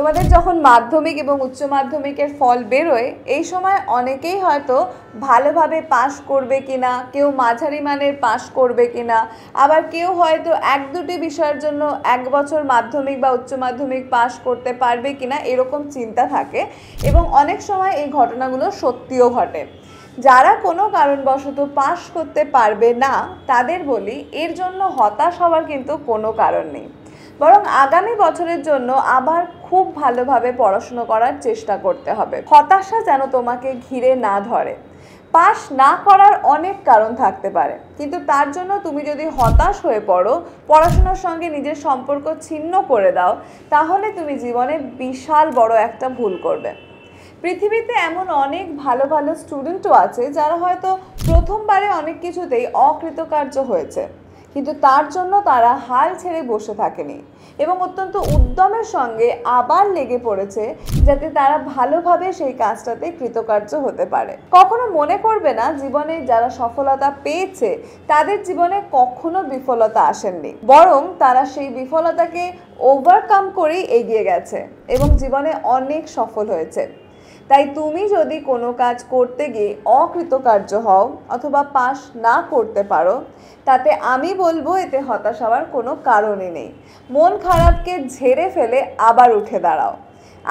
তোমাদের যখন মাধ্যমিক এবং উচ্চ মাধ্যমিকের ফল বেরোয় এই সময় অনেকেই হয়তো ভালোভাবে পাশ করবে কিনা কেউ মাঝারি মানের পাশ করবে কিনা আবার কেউ হয়তো এক দুটি বিষয়ের জন্য এক বছর মাধ্যমিক বা উচ্চ মাধ্যমিক পাশ করতে পারবে কিনা এরকম চিন্তা থাকে এবং অনেক সময় এই ঘটনাগুলো সত্যিও ঘটে যারা কোনো কারণবশত পাশ করতে পারবে না তাদের বলি এর জন্য হতাশ হওয়ার কিন্তু কোনো কারণ নেই বরং আগামী বছরের জন্য আবার খুব ভালোভাবে পড়াশুনো করার চেষ্টা করতে হবে হতাশা যেন তোমাকে ঘিরে না ধরে পাশ না করার অনেক কারণ থাকতে পারে কিন্তু তার জন্য তুমি যদি হতাশ হয়ে পড়ো পড়াশোনার সঙ্গে নিজের সম্পর্ক ছিন্ন করে দাও তাহলে তুমি জীবনে বিশাল বড় একটা ভুল করবে পৃথিবীতে এমন অনেক ভালো ভালো স্টুডেন্টও আছে যারা হয়তো প্রথমবারে অনেক কিছুতেই অকৃতকার্য হয়েছে কিন্তু তার জন্য তারা হাল ছেড়ে বসে থাকেনি এবং অত্যন্ত উদ্যমের সঙ্গে আবার লেগে পড়েছে যাতে তারা ভালোভাবে সেই কাজটাতে কৃতকার্য হতে পারে কখনো মনে করবে না জীবনে যারা সফলতা পেয়েছে তাদের জীবনে কখনো বিফলতা আসেননি বরং তারা সেই বিফলতাকে ওভারকাম করেই এগিয়ে গেছে এবং জীবনে অনেক সফল হয়েছে তাই তুমি যদি কোনো কাজ করতে গিয়ে অকৃতকার্য হও অথবা পাশ না করতে পারো তাতে আমি বলবো এতে হতাশ হওয়ার কোনো কারণই নেই মন খারাপকে ঝেড়ে ফেলে আবার উঠে দাঁড়াও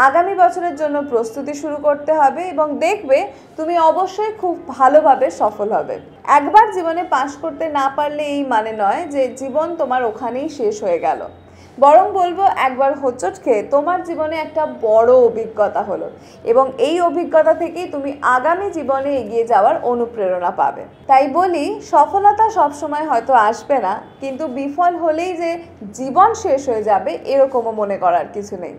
আগামী বছরের জন্য প্রস্তুতি শুরু করতে হবে এবং দেখবে তুমি অবশ্যই খুব ভালোভাবে সফল হবে একবার জীবনে পাশ করতে না পারলে এই মানে নয় যে জীবন তোমার ওখানেই শেষ হয়ে গেল বরং বলবো একবার হোঁচট খেয়ে তোমার জীবনে একটা বড় অভিজ্ঞতা হলো এবং এই অভিজ্ঞতা থেকেই তুমি আগামী জীবনে এগিয়ে যাওয়ার অনুপ্রেরণা পাবে তাই বলি সফলতা সবসময় হয়তো আসবে না কিন্তু বিফল হলেই যে জীবন শেষ হয়ে যাবে এরকমও মনে করার কিছু নেই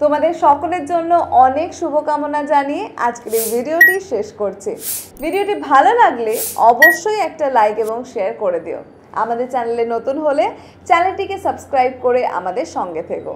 তোমাদের সকলের জন্য অনেক শুভকামনা জানিয়ে আজকের এই ভিডিওটি শেষ করছি ভিডিওটি ভালো লাগলে অবশ্যই একটা লাইক এবং শেয়ার করে দিও আমাদের চ্যানেলে নতুন হলে চ্যানেলটিকে সাবস্ক্রাইব করে আমাদের সঙ্গে থেকো